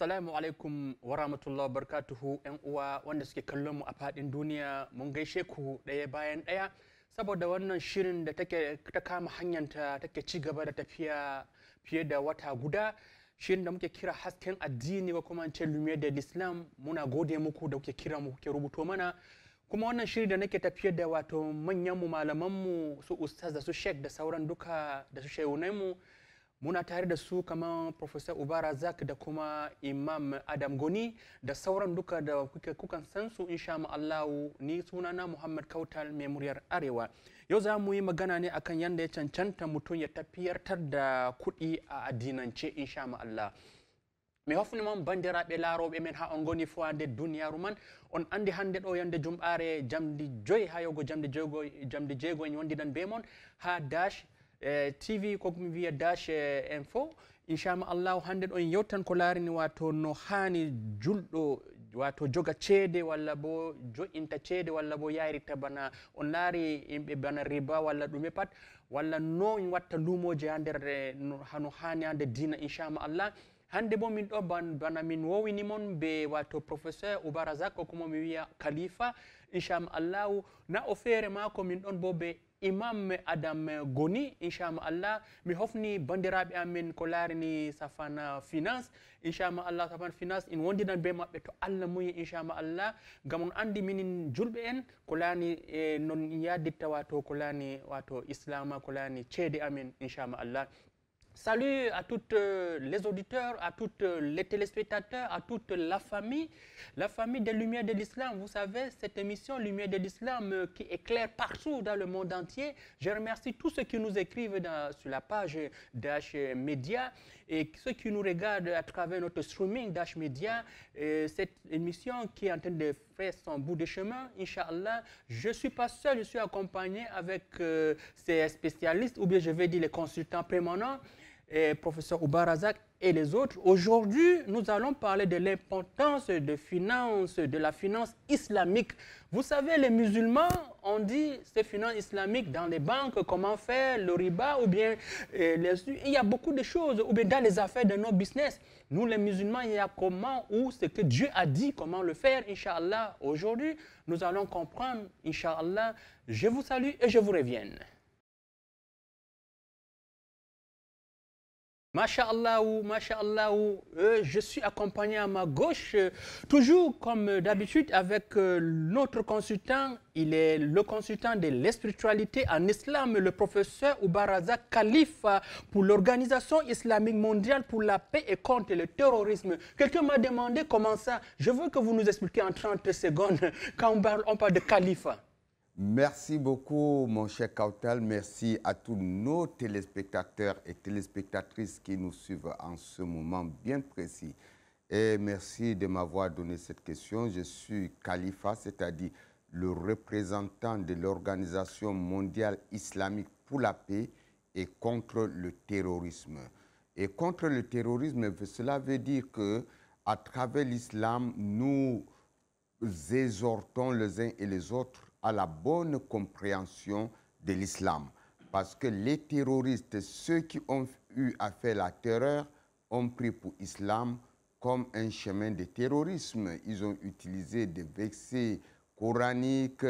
Assalamu alaikum wa rahmatullah barkatuhu ‘yan uwa wanda suke kallon mu a faɗin duniya mun gaishe ku ɗaya bayan ɗaya saboda wannan shirin da take ta kama hanyanta take ci gaba da tafiya fiye da wata guda shirin da muke kira hasken addini ko kuma ce lumière de l'islam muna gode muku da kuke kira mu kuke rubuto mana kuma wannan shiri da nake tafiyar da wato manyan mu malaman mu su ustaz da su shek da sauran duka da su shehunai mu muna tare da su kamar professor Ubara Zak da kuma imam adam goni da sauran duka da kuka kukan san su insha allahu ni sunana muhammad kautal mai muryar arewa yau za mu yi magana ne akan yadda ya cancanta mutum ya tafiyartar da kuɗi a addinance insha allah mi hofnimon bandiraɓe larobe men ha on goni fo da duniyaru man on andi hande ɗo yande jumɓare jamdi joi ha yogo jamdi jego jamdi jeego en be mon ha dash E tv komi wiya dash e info inchallah allahu hannde ɗon yewtan ko laarini wato no haani julɗo wato joga ceede walla bo joƴinta ceede walla bo yayrita bana on laari yimɓe bana riba walla ɗume pat walla e no watta lumoje ha nder hano haani ha nde dina inchallah allah hannde bo min ɗo bana min wowini mon be wato professeur oubarazak ko kuma mi wiya kalifa inchallah allahu na o feere maako min ɗon bo be imame adam goni inchallah mi hofni bandiraɓe amin ko larini safana finance inchallah safana finance en wondinan be mabɓe to allah muyi inchallah gam on andi minin julɓe en ko lani e eh, non yadditta wato ko lani wato islama ko lani ceede amin inchallah Salut à toutes euh, les auditeurs, à toutes euh, les téléspectateurs, à toute la famille, la famille des Lumières de l'Islam. Vous savez, cette émission Lumières de l'Islam euh, qui éclaire partout dans le monde entier. Je remercie tous ceux qui nous écrivent sur la page dash Media et ceux qui nous regardent à travers notre streaming dash Media. cette émission qui est en train de faire son bout de chemin, Inch'Allah, je ne suis pas seul, je suis accompagné avec ces spécialistes, ou bien je vais dire les consultants permanents et professeur Oubarazak et les autres. Aujourd'hui, nous allons parler de l'importance de finance, de la finance islamique. Vous savez, les musulmans, ont dit ces finances islamique dans les banques, comment faire, le riba, ou bien euh, il y a beaucoup de choses, ou bien dans les affaires de nos business. Nous, les musulmans, il y a comment ou ce que Dieu a dit, comment le faire, Inch'Allah. Aujourd'hui, nous allons comprendre, Inch'Allah. Je vous salue et je vous reviens. Masha'Allah, Masha'Allah, euh, je suis accompagné à ma gauche, euh, toujours comme euh, d'habitude avec notre euh, consultant, il est le consultant de l'espiritualité en islam, le professeur Oubaraza Khalifa pour l'Organisation islamique mondiale pour la paix et contre le terrorisme. Quelqu'un m'a demandé comment ça, je veux que vous nous expliquiez en 30 secondes quand on on parle de Khalifa. Merci beaucoup, mon cher Kautal. Merci à tous nos téléspectateurs et téléspectatrices qui nous suivent en ce moment bien précis. Et merci de m'avoir donné cette question. Je suis Khalifa, c'est-à-dire le représentant de l'Organisation mondiale islamique pour la paix et contre le terrorisme. Et contre le terrorisme, cela veut dire que à travers l'islam, nous exhortons les uns et les autres à la bonne compréhension de l'islam. Parce que les terroristes, ceux qui ont eu à faire la terreur, ont pris pour l'islam comme un chemin de terrorisme. Ils ont utilisé des versets coraniques,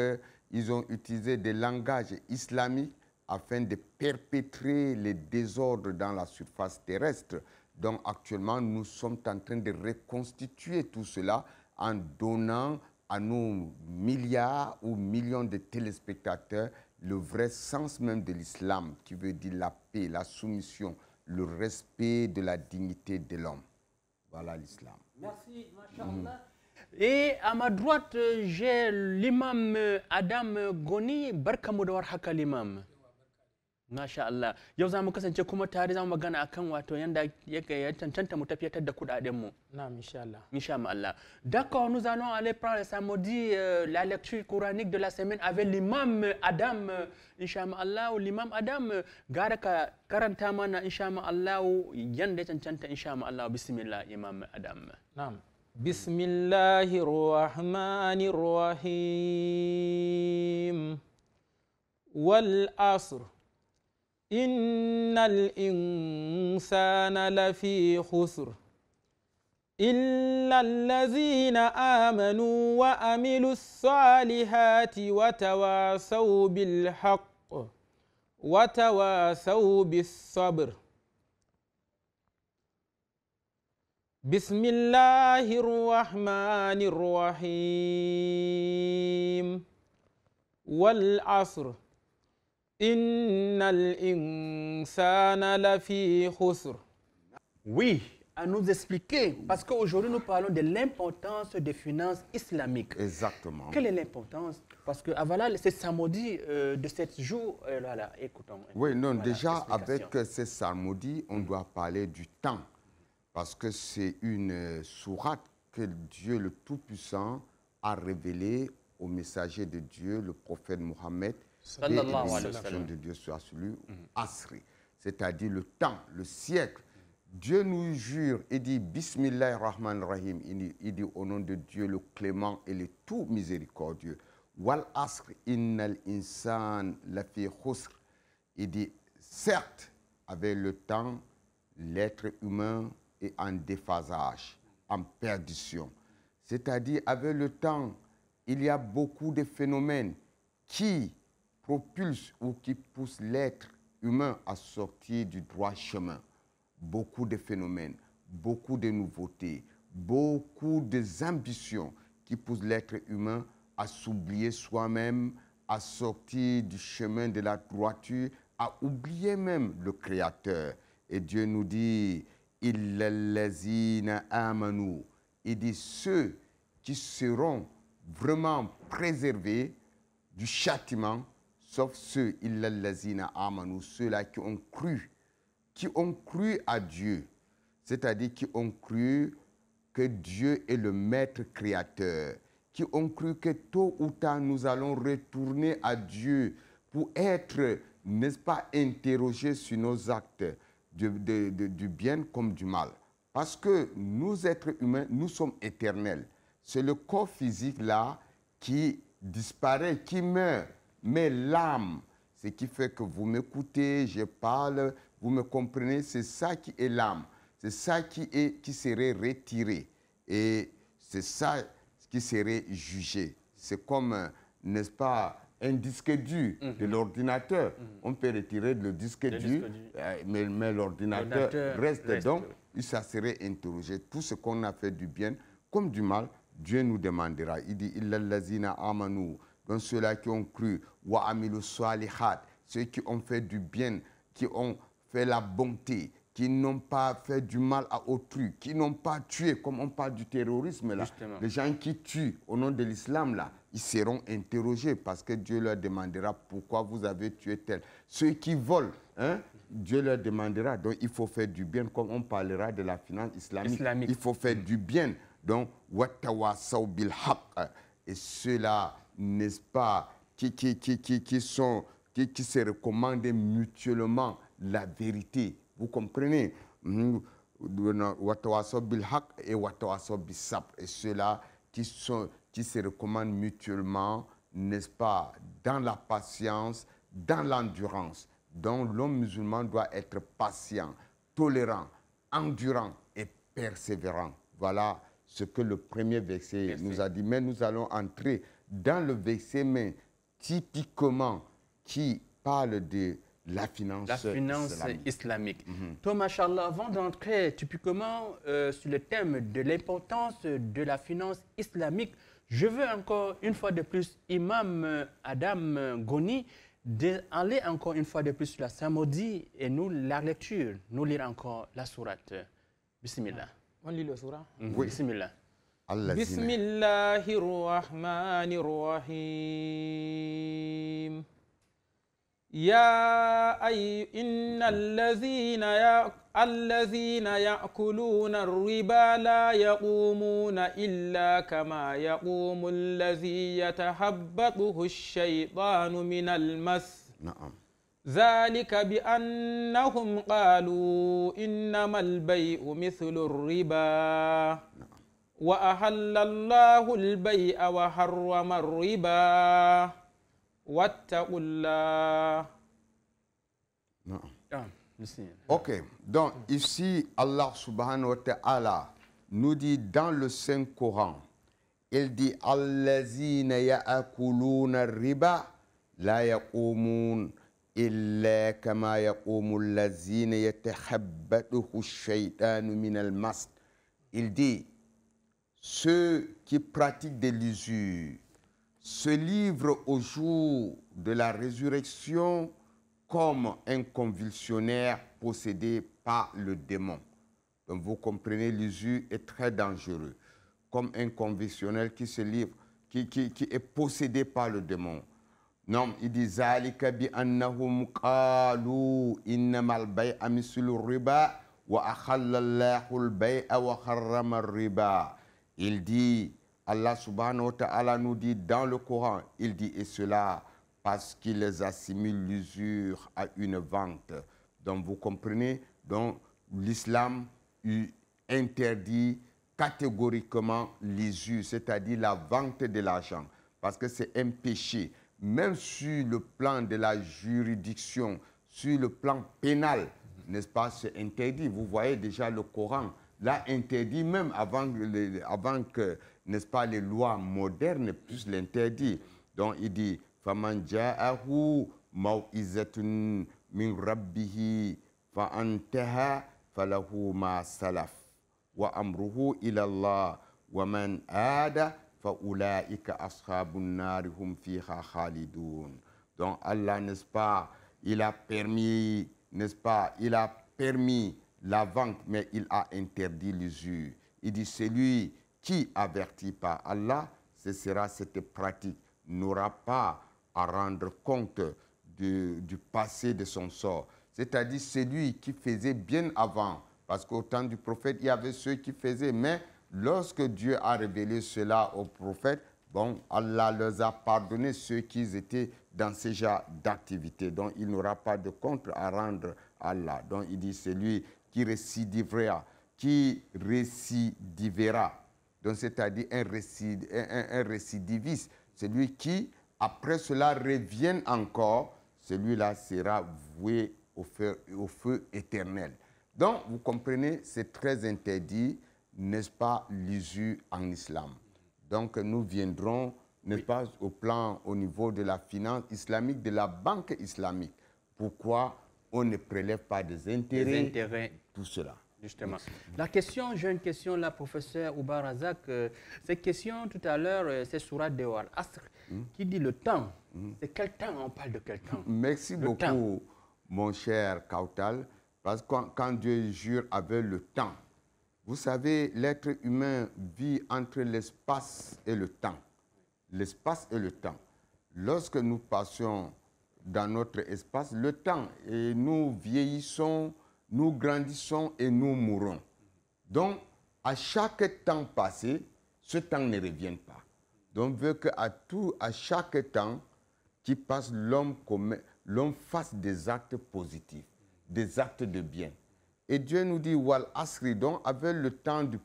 ils ont utilisé des langages islamiques afin de perpétrer les désordres dans la surface terrestre. Donc actuellement, nous sommes en train de reconstituer tout cela en donnant à nos milliards ou millions de téléspectateurs le vrai sens même de l'islam, qui veut dire la paix, la soumission, le respect de la dignité de l'homme. Voilà l'islam. Merci, Masha'Allah. Et à ma droite, euh, j'ai l'imam euh, Adam Goni, Barkamoudawar Haka l'imam. Masha Allah yau za mu kasance kuma tare za mu magana akan wato yanda ya cancanta mu tafiyatar da kudaden mu. Na'am insha Allah. Insha Allah. D'accord, nous allons aller prendre le samedi di la lecture coranique de la semaine avec l'imam Adam insha Allah l'imam Adam gara ka karanta mana insha Allah yanda ya cancanta insha Allah bismillah imam Adam. Na'am. Bismillahir Rahmanir Rahim. Wal asr إن الإنسان لفي خسر إلا الذين آمنوا وأملوا الصالحات وتواصوا بالحق وتواصوا بالصبر بسم الله الرحمن الرحيم والعصر Oui, à nous expliquer, parce qu'aujourd'hui nous parlons de l'importance des finances islamiques. Exactement. Quelle est l'importance Parce que ah, voilà, c'est samedi euh, de sept jours. Euh, écoutons. Hein. Oui, non, déjà avec euh, ces samedi, on doit parler du temps, parce que c'est une sourate que Dieu le Tout-Puissant a révélée au messager de Dieu, le prophète Mohammed, de Dieu soit Asri, c'est-à-dire le temps, le siècle. Dieu nous jure et dit Bismillah Rahman Rahim. Il, dit au nom de Dieu le clément et le tout miséricordieux. Wal innal insan khusr. Il dit certes, avec le temps, l'être humain est en déphasage, en perdition. C'est-à-dire, avec le temps, il y a beaucoup de phénomènes qui propulse ou qui pousse l'être humain à sortir du droit chemin. Beaucoup de phénomènes, beaucoup de nouveautés, beaucoup d'ambitions qui poussent l'être humain à s'oublier soi-même, à sortir du chemin de la droiture, à oublier même le Créateur. Et Dieu nous dit, il à nous. Il dit ceux qui seront vraiment préservés du châtiment, sauf ceux, ceux-là qui ont cru, qui ont cru à Dieu, c'est-à-dire qui ont cru que Dieu est le maître créateur, qui ont cru que tôt ou tard nous allons retourner à Dieu pour être, n'est-ce pas, interrogés sur nos actes du bien comme du mal. Parce que nous, êtres humains, nous sommes éternels. C'est le corps physique là qui disparaît, qui meurt mais l'âme, ce qui fait que vous m'écoutez, je parle, vous me comprenez, c'est ça qui est l'âme, c'est ça qui, est, qui serait retiré et c'est ça qui serait jugé. C'est comme, n'est-ce pas, un disque dur de mhm. l'ordinateur. Mhm. On peut retirer le disque dur, euh, mais, l'ordinateur reste, donc, Et ça serait interrogé. Tout ce qu'on a fait du bien comme du mal, Dieu nous demandera. Il dit, « il amanu » donc ceux-là qui ont cru, wa ceux qui ont fait du bien, qui ont fait la bonté, qui n'ont pas fait du mal à autrui, qui n'ont pas tué, comme on parle du terrorisme là, les gens qui tuent au nom de l'islam là, ils seront interrogés parce que Dieu leur demandera pourquoi vous avez tué tel. Ceux qui volent, hein, Dieu leur demandera. Donc il faut faire du bien, comme on parlera de la finance islamique. Il faut faire du bien. Donc, Et ceux-là n'est-ce pas, qui, qui, qui, sont, qui, se recommandent mutuellement la vérité. Vous comprenez et Et ceux-là qui, sont, qui se recommandent mutuellement, n'est-ce pas, dans la patience, dans l'endurance. Donc l'homme musulman doit être patient, tolérant, endurant et persévérant. Voilà ce que le premier verset nous a dit. Mais nous allons entrer dans le verset mais typiquement, qui parle de la finance, la finance islamique. Mhm. Thomas Charles, avant d'entrer typiquement euh, sur le thème de l'importance de la finance islamique, je veux encore une fois de plus, Imam Adam Goni, d'aller encore une fois de plus sur la samedi et nous la lecture, nous lire encore la sourate. Bismillah. On lit le sourate mhm. Oui. Bismillah. بسم الله الرحمن الرحيم يا أي إن الذين يأكلون الذين يأكلون الربا لا يقومون إلا كما يقوم الذي يتحبطه الشيطان من المس نعم ذلك بأنهم قالوا إنما البيء مثل الربا نعم. وأحل الله البيع وحرم الربا واتقوا الله نعم Ok, donc ici, Allah subhanahu wa ta'ala nous dit dans le Saint-Coran, il dit Allazina ya'akuluna riba la yaqumun illa kama yaqumu lazina yatahabbatuhu shaytanu min al-mast. Il dit ceux qui pratiquent des lusures se livrent au jour de la résurrection comme un convulsionnaire possédé par le démon. vous comprenez, l'usure est très dangereux, comme un convulsionnaire qui se livre, qui, est possédé par le démon. Non, il dit Zalika bi annahum qalu riba wa akhalla baya wa riba il dit, Allah subhanahu wa ta'ala nous dit dans le Coran, il dit, et cela parce qu'ils assimilent l'usure à une vente. Donc vous comprenez, donc l'islam interdit catégoriquement l'usure, c'est-à-dire la vente de l'argent, parce que c'est un péché. Même sur le plan de la juridiction, sur le plan pénal, n'est-ce pas, c'est interdit. Vous voyez déjà le Coran l'a interdit même avant, avant que, n'est-ce pas, les lois modernes puissent l'interdire. Donc il dit, فَمَنْ جَاءَهُ مَوْئِزَةٌ مِنْ رَبِّهِ salaf فَلَهُ مَا سَلَفْ وَأَمْرُهُ إِلَى اللَّهِ وَمَنْ آدَ فَأُولَٰئِكَ أَصْحَابُ النَّارِ هُمْ fiha khalidun. Donc Allah, n'est-ce pas, il a permis, n'est-ce pas, il a permis la mais il a interdit l'usure. Il dit, celui qui avertit par Allah, ce sera cette pratique, n'aura pas à rendre compte du, passé de son sort. C'est-à-dire celui qui faisait bien avant, parce qu'au temps du prophète, il y avait ceux qui faisaient, mais lorsque Dieu a révélé cela au prophète, bon, Allah leur a pardonné ceux qui étaient dans ce genre d'activité. Donc, il n'aura pas de compte à rendre à Allah. Donc, il dit, celui qui récidivera, qui récidivera. Donc c'est-à-dire un, un, récidiviste, celui qui, après cela, revient encore, celui-là sera voué au feu, éternel. Donc, vous comprenez, c'est très interdit, n'est-ce pas, l'usure en islam. Donc, nous viendrons, n'est-ce pas, au plan, au niveau de la finance islamique, de la banque islamique. Pourquoi on ne prélève pas des intérêts, tout cela. Justement. La question, j'ai une question là, professeur Oubarazak. Euh, cette question tout à l'heure, euh, c'est Surat Dewar hmm. qui dit le temps. Hmm. C'est quel temps On parle de quel temps Merci beaucoup, mon cher Kautal, parce que quand, Dieu jure avec le temps, vous savez, l'être humain vit entre l'espace et le temps. L'espace et le temps. Lorsque nous passions dans notre espace, le temps. Et nous vieillissons, nous grandissons et nous mourons. Donc, à chaque temps passé, ce temps ne revient pas. Donc, on veut qu'à tout, à chaque temps qui passe, l'homme fasse des actes positifs, des actes de bien. Et Dieu nous dit, Wal Asri, donc avec le temps du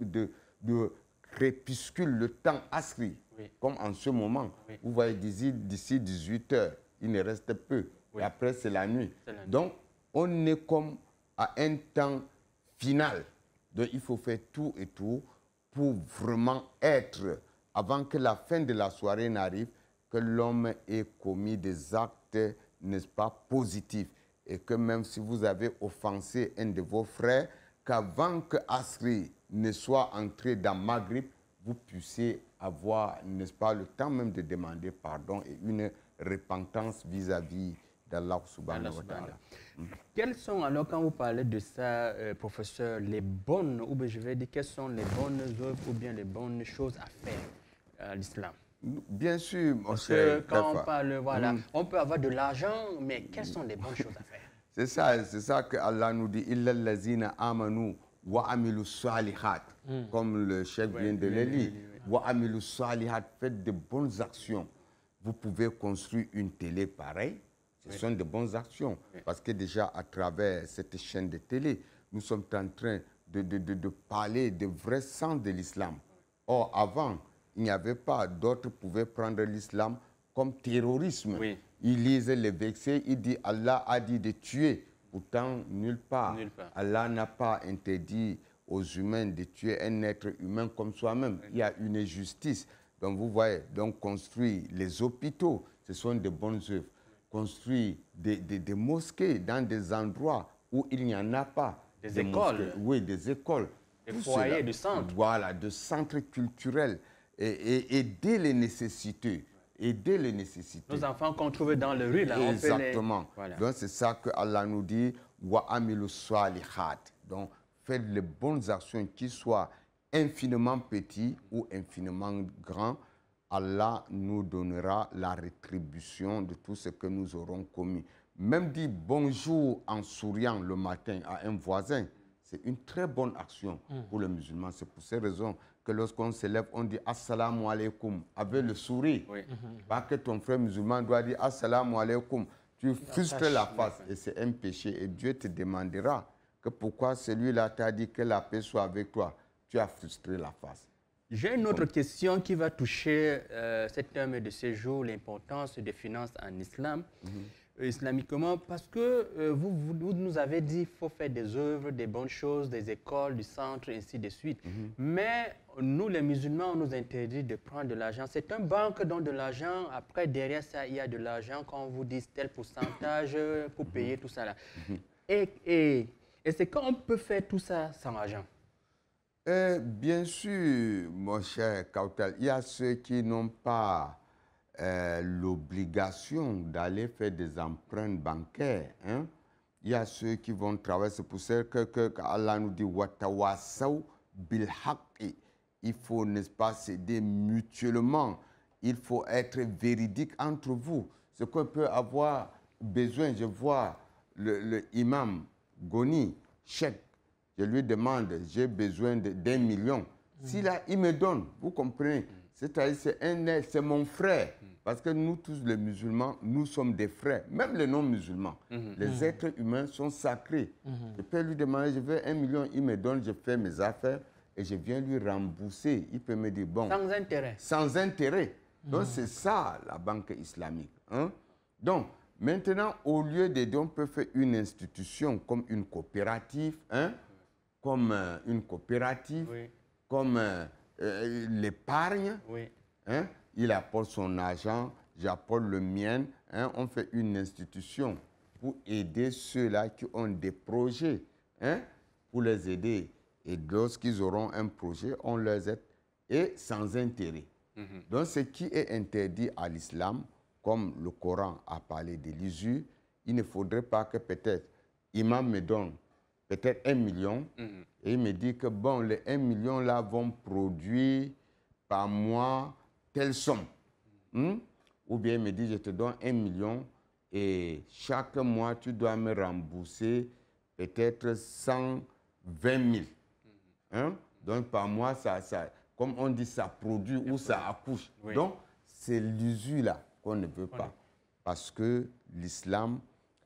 de, crépuscule, le temps Asri, comme en ce moment, vous voyez d'ici 18 heures, il ne reste peu. Et après, c'est la, nuit. Donc, on est comme à un temps final. Donc, il faut faire tout et tout pour vraiment être, avant que la fin de la soirée n'arrive, que l'homme ait commis des actes, n'est-ce pas, positifs. Et que même si vous avez offensé un de vos frères, qu'avant que Asri ne soit entré dans Maghrib vous puissiez avoir, n'est-ce pas, le temps même de demander pardon et une repentance vis-à-vis d'Allah subhanahu wa ta'ala. Quelles sont, alors quand vous parlez de ça, euh, professeur, les bonnes, ou je vais dire, quelles sont les bonnes œuvres ou bien les bonnes choses à faire à l'islam Bien sûr, Parce que quand on parle, voilà, mm. on peut avoir de l'argent, mais quelles sont les bonnes choses à faire C'est ça, c'est ça que Allah nous dit, « Illa lazina amanu wa amilu salihat mm. comme le chef vient de Wa amilu salihat », faites de bonnes actions vous pouvez construire une télé pareille. Ce sont de bonnes actions. Parce que déjà, à travers cette chaîne de télé, nous sommes en train de, parler du vrai sens de l'islam. Or, avant, il n'y avait pas. D'autres pouvaient prendre l'islam comme terrorisme. Ils lisaient les vexés, ils dit Allah a dit de tuer. Pourtant, nulle part. Allah n'a pas interdit aux humains de tuer un être humain comme soi-même. Il y a une injustice. Donc vous voyez, donc construire les hôpitaux, ce sont des bonnes œuvres. Construire des, des, mosquées dans des endroits où il n'y en a pas. Des, écoles. oui, des écoles. Des foyers, des de centres. Voilà, de centres culturels. Et, aider les nécessités. Aider les nécessités. Nos enfants qu'on trouve dans les rue, là, Exactement. Donc c'est ça que Allah nous dit, « Wa Donc faites les bonnes actions qui soient infiniment petit ou infiniment grand, Allah nous donnera la rétribution de tout ce que nous aurons commis. Même dire bonjour en souriant le matin à un voisin, c'est une très bonne action hmm. pour le musulman. C'est pour ces raisons que lorsqu'on se lève, on dit Assalamu alaikum avec le sourire. Hmm. Pas que ton frère musulman doit dire Assalamu alaikum. Tu frustres la face et c'est un péché. Et Dieu te demandera que pourquoi celui-là t'a dit que la paix soit avec toi tu as frustré la face. J'ai une autre question qui va toucher euh, cette de séjour, l'importance des finances en islam, mhm. euh, islamiquement, parce que euh, vous, nous avez dit qu'il faut faire des œuvres, des bonnes choses, des écoles, du centre, ainsi de suite. Mhm. Mais nous, les musulmans, on nous interdit de prendre de l'argent. C'est un banque dont de l'argent, après, derrière ça, il y a de l'argent qu'on vous dit tel pourcentage euh, pour mhm. payer tout ça. Là. Et, et, et c'est quand on peut faire tout ça sans argent. Eh, bien sûr, mon cher Kautel, il y a ceux qui n'ont pas eh, l'obligation d'aller faire des empreintes bancaires. Hein. Il y a ceux qui vont travailler. C'est pour ça que, Allah nous dit Il faut, n'est-ce pas, céder mutuellement. Il faut être véridique entre vous. Ce qu'on peut avoir besoin, je vois le, le imam Goni, chèque, je lui demande, j'ai besoin d'un million. Si S'il a, il me donne, vous comprenez C'est-à-dire, c'est mon frère. Parce que nous tous les musulmans, nous sommes des frères, même les non-musulmans. Mhm. Les mhm. êtres humains sont sacrés. Mhm. Je peux lui demander, je veux un million, il me donne, je fais mes affaires et je viens lui rembourser. Il peut me dire, bon... Sans intérêt. Sans intérêt. Donc, c'est ça, la banque islamique. Hein. Donc, maintenant, au lieu de dire, on peut faire une institution comme une coopérative, hein? comme euh, une coopérative, comme euh, euh, l'épargne. Hein? Il apporte son argent, j'apporte le mien. Hein? On fait une institution pour aider ceux-là qui ont des projets, hein? pour les aider. Et lorsqu'ils auront un projet, on les aide, et sans intérêt. Mhm. Donc ce qui est interdit à l'islam, comme le Coran a parlé de l'usure, il ne faudrait pas que peut-être imam me donne peut-être 1 million. Mhm. Et il me dit que, bon, les 1 million là vont produire par mois telle somme. Hmm? Ou bien il me dit, je te donne un million et chaque mois, tu dois me rembourser peut-être 120 000. Mhm. Hein? Donc, par mois, ça, comme on dit, ça produit ou ça accouche. Donc, c'est l'usure là qu'on ne veut pas. Parce que l'islam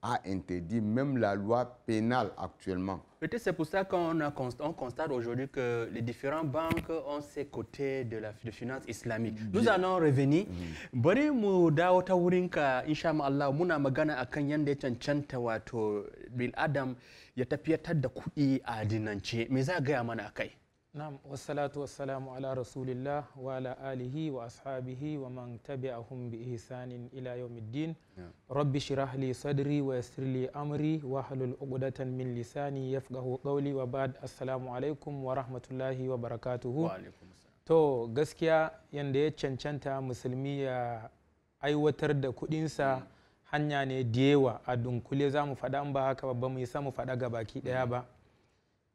a interdit même la loi pénale actuellement. Peut-être c'est pour ça qu'on constate aujourd'hui que les différentes banques ont ces côtés de la finance islamique. Nous allons revenir. Mm-hmm. Bari mu dawo ta wurin ka insha Allah muna magana akan yanda ya cancanta wato bil Adam ya tafiyar da kuɗi a dinance. Me za ga mana akai? Nam wassalatu wassalamu ala rasulillah wa ala alihi wa ashabihi wa man tabi'ahum bi ihsanin ila yawmiddin. Rabbi shirah li sadri wa yassir amri wa halul uqdatan min lisani yafqahu qawli wa ba'd assalamu alaikum wa rahmatullahi wa barakatuhu. Wa To gaskiya yanda ya cancanta musulmi ya aiwatar da kuɗinsa mm. hanya ne diyewa a dunkule za mu faɗa ba haka ba mu yi mu faɗa ga baki ɗaya mm. ba.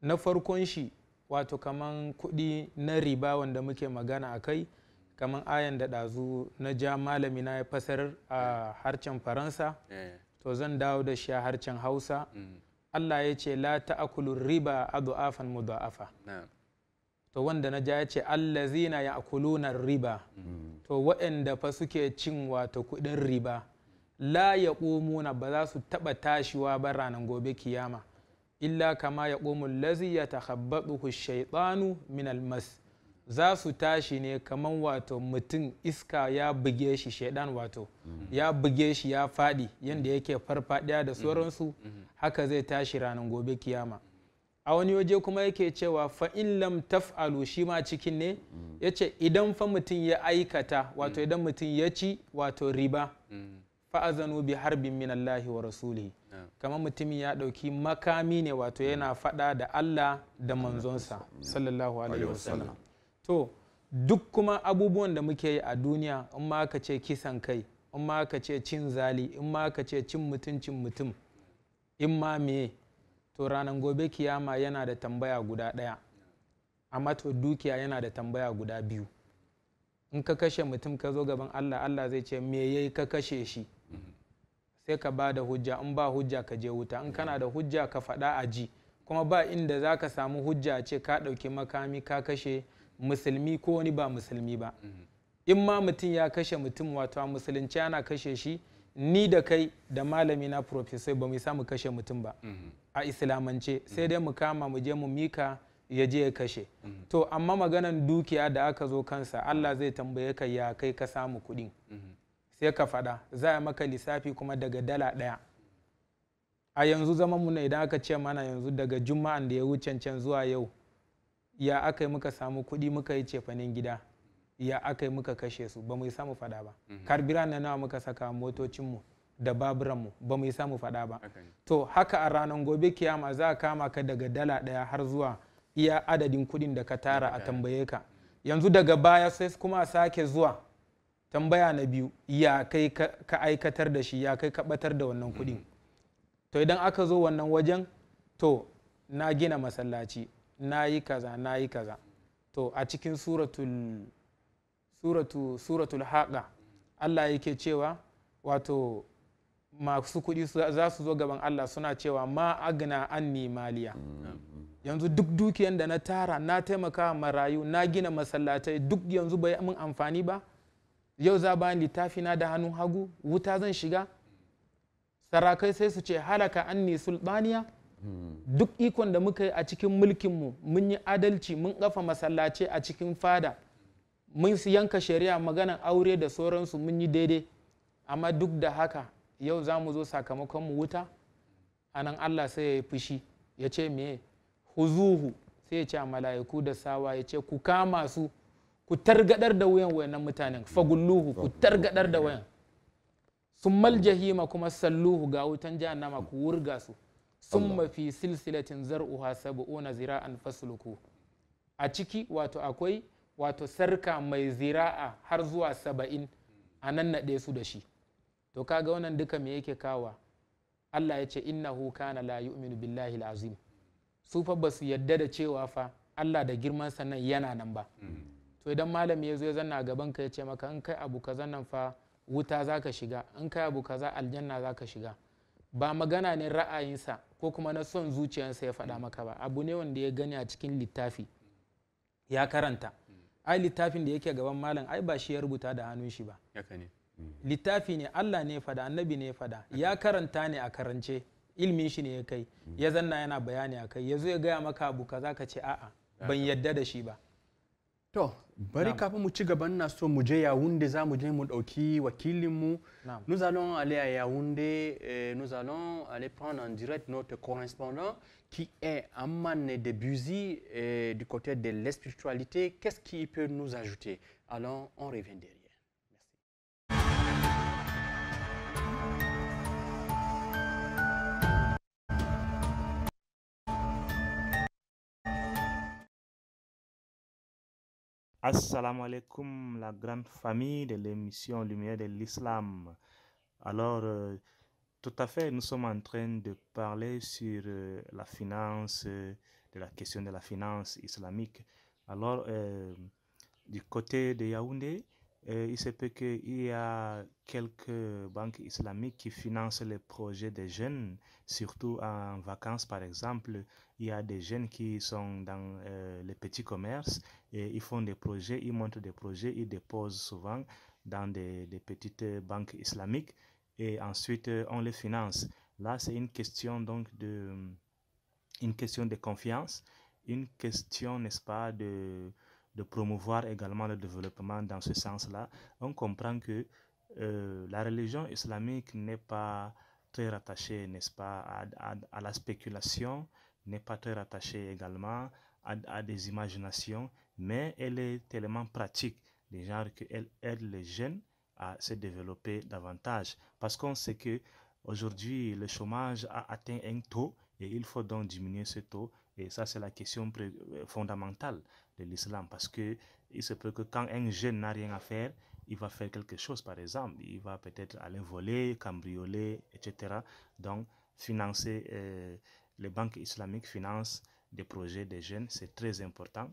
Na farkon shi wato kaman kuɗi na riba wanda muke magana a kai kaman ayan da ɗazu na ja malami na ya fasar a harcen faransa eh. to zan dawo da shi a harcen hausa mm. allah ya ce la ta'akulu riba adu'afan mudha'afa to wanda na ja ya ce allazina na riba mm. to waɗanda fa suke cin wato kuɗin riba la ya umuna ba za su taɓa tashiwa ba ranar gobe kiyama illa kama ya ƙomun lazi ya tahabbaɗuhu shaiɗanu min almas za su tashi ne kaman wato mutum iska ya buge shi shaidan wato ya buge shi ya faɗi yadda yake farfaɗiya da sauransu haka zai tashi ranar gobe kiyama a wani waje kuma yake cewa fa lam taf'alu shi ma cikin ne yace idan fa mutum ya aikata wato idan mutum ya ci wato riba fa azanu bi harbin min Allah wa rasulihi kamar mutumin ya ɗauki makami ne wato yana mm. faɗa da Allah da mm. manzonsa mm. sallallahu alaihi wasallam to duk kuma abubuwan da muke yi a duniya in ma ka ce kisan kai in ma ka ce cin zali in ma ka ce cin mutuncin mutum in ma me to ranar gobe kiyama yana da tambaya guda ɗaya amma to dukiya yana da tambaya guda biyu in ka kashe mutum ka zo gaban Allah Allah zai ce me yayi ka kashe shi sai ka ba da hujja in ba hujja ka je wuta in kana da hujja ka faɗa a ji kuma ba inda za ka samu hujja ce ka ɗauki makami ka kashe musulmi ko wani ba musulmi ba mm-hmm. in ma mutum ya kashe mutum wato a musulunci ana kashe shi ni da kai da malami na professor ba mu sa mu kashe mutum ba mm-hmm. a islamance sai dai mu kama mu je mu mika ya je ya kashe mm-hmm. to amma maganan dukiya da aka zo kansa allah zai tambaye ka ya kai ka samu kuɗin sai ka faɗa za a maka lissafi kuma daga dala ɗaya a yanzu zaman mu na idan aka ce mana yanzu daga juma'an da ya wuce can zuwa yau ya aka yi muka samu kuɗi muka yi cefanen gida ya aka yi muka kashe su ba mu yi samu faɗa ba mhm. karbira na nawa muka saka motocinmu da baburanmu ba mu yi samu faɗa ba to haka a ranar gobe kiyama za a kama ka daga dala ɗaya har zuwa iya adadin kuɗin da ka tara a tambaye ka yanzu daga baya sai kuma sake zuwa tambaya na biyu ya kai ka aikatar da shi ya kai kabatar da wannan kuɗin mm-hmm. to idan aka zo wannan wajen to na gina masallaci na yi kaza na yi kaza to a cikin suratul suratu suratul haqa Allah yake cewa wato masu kuɗi za su zo gaban Allah suna cewa ma agna anni maliya mm-hmm. yanzu duk dukiyan da na tara na taimaka marayu na gina masallatai duk yanzu bai min amfani ba yau za ba littafina da hannun hagu wuta zan shiga sarakai sai su ce halaka anni sulbaniya hmm. duk ikon da muka yi a cikin mulkinmu mun yi adalci mun kafa masallace a cikin fada mun yanka shari'a maganan aure da sauransu mun yi daidai amma duk da haka yau za mu zo sakamakon mu wuta a nan allah sai ya yi fushi ya ce meye huzuhu sai ya ce a mala'iku da sawa ya ce ku kama su ku targadar da wuyan wayannan mutanen fagulluhu ku targadar da wayan sun maljahima kuma salluhu ga wutan jahannama ku wurga su sun mafi silsilatin zar'uha sab'una zira'an fasluku a ciki wato akwai wato sarka mai zira'a har zuwa saba'in a nan naɗe su da shi to kaga wannan duka me yake kawa Allah ya ce innahu kana la yu'minu billahi azim su fa basu yadda da cewa fa Allah da girman nan yana nan ba to idan malami ya zo ya zanna gaban ka ya ce maka in kai abu kaza nan fa wuta za ka shiga in kai abu za aljanna za ka shiga ba magana ne ra'ayinsa ko kuma na son zuciyarsa ya faɗa maka ba abu ne wanda ya gani a cikin littafi ya karanta ai littafin da yake gaban malam ai ba shi ya rubuta da hannun shi ba littafi ne Allah ne fada annabi ne fada ya karanta ne a karance ilmin shi ne ya kai ya zanna yana bayani a kai ya zo ya gaya maka abu kaza ka ce a'a ban yadda da shi ba Nous allons aller à Yaoundé eh, nous allons aller prendre en direct notre correspondant qui est de debuzi eh, du côté de l'espiritualité. Qu'est-ce qu'il peut nous ajouter Allons on revient Assalamu alaikum, la grande famille de l'émission Lumière de l'Islam. Alors, euh, tout à fait, nous sommes en train de parler sur euh, la finance, euh, de la question de la finance islamique. Alors, du côté de Yaoundé, il se peut qu'il y a quelques banques islamiques qui financent les projets des jeunes, surtout en vacances par exemple. Il y a des jeunes qui sont dans euh, les petits commerces et ils font des projets, ils montrent des projets, ils déposent souvent dans des, des petites banques islamiques et ensuite euh, on les finance. Là, c'est une question donc de une question de confiance, une question, n'est-ce pas, de de promouvoir également le développement dans ce sens-là, on comprend que euh, la religion islamique n'est pas très rattachée, n'est-ce pas, à, la spéculation, n'est pas très rattachée également à, des imaginations, mais elle est tellement pratique, des gens qu'elle aide les jeunes à se développer davantage. Parce qu'on sait que aujourd'hui le chômage a atteint un taux et il faut donc diminuer ce taux. Et ça, c'est la question fondamentale l'islam. Parce que il se peut que quand un jeune n'a rien à faire, il va faire quelque chose, par exemple. Il va peut-être aller voler, cambrioler, etc. Donc, financer, euh, les banques islamiques financent des projets des jeunes, c'est très important.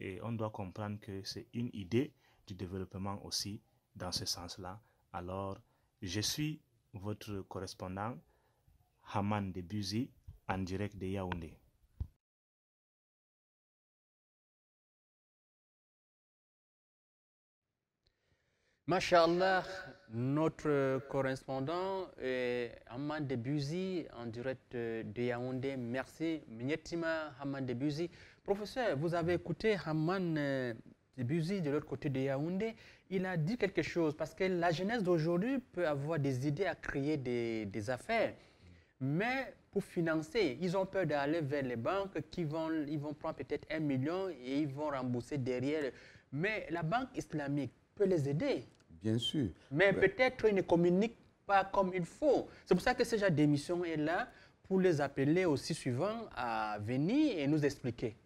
Et on doit comprendre que c'est une idée du développement aussi dans ce sens-là. Alors, je suis votre correspondant, Haman de Buzi, en direct de Yaoundé. Machallah, notre correspondant est Debuzi en direct de Yaoundé. Merci. Mnietima Amman Debuzi. Professeur, vous avez écouté Haman euh, Debuzi de l'autre côté de Yaoundé. Il a dit quelque chose parce que la jeunesse d'aujourd'hui peut avoir des idées à créer des, des affaires. Mais pour financer, ils ont peur d'aller vers les banques qui vont, ils vont prendre peut-être un million et ils vont rembourser derrière. Mais la banque islamique peut les aider Bien sûr. Mais peut-être il ne communiquent pas comme il faut. C'est pour ça que ce genre d'émission est là pour les appeler aussi souvent à venir et nous expliquer.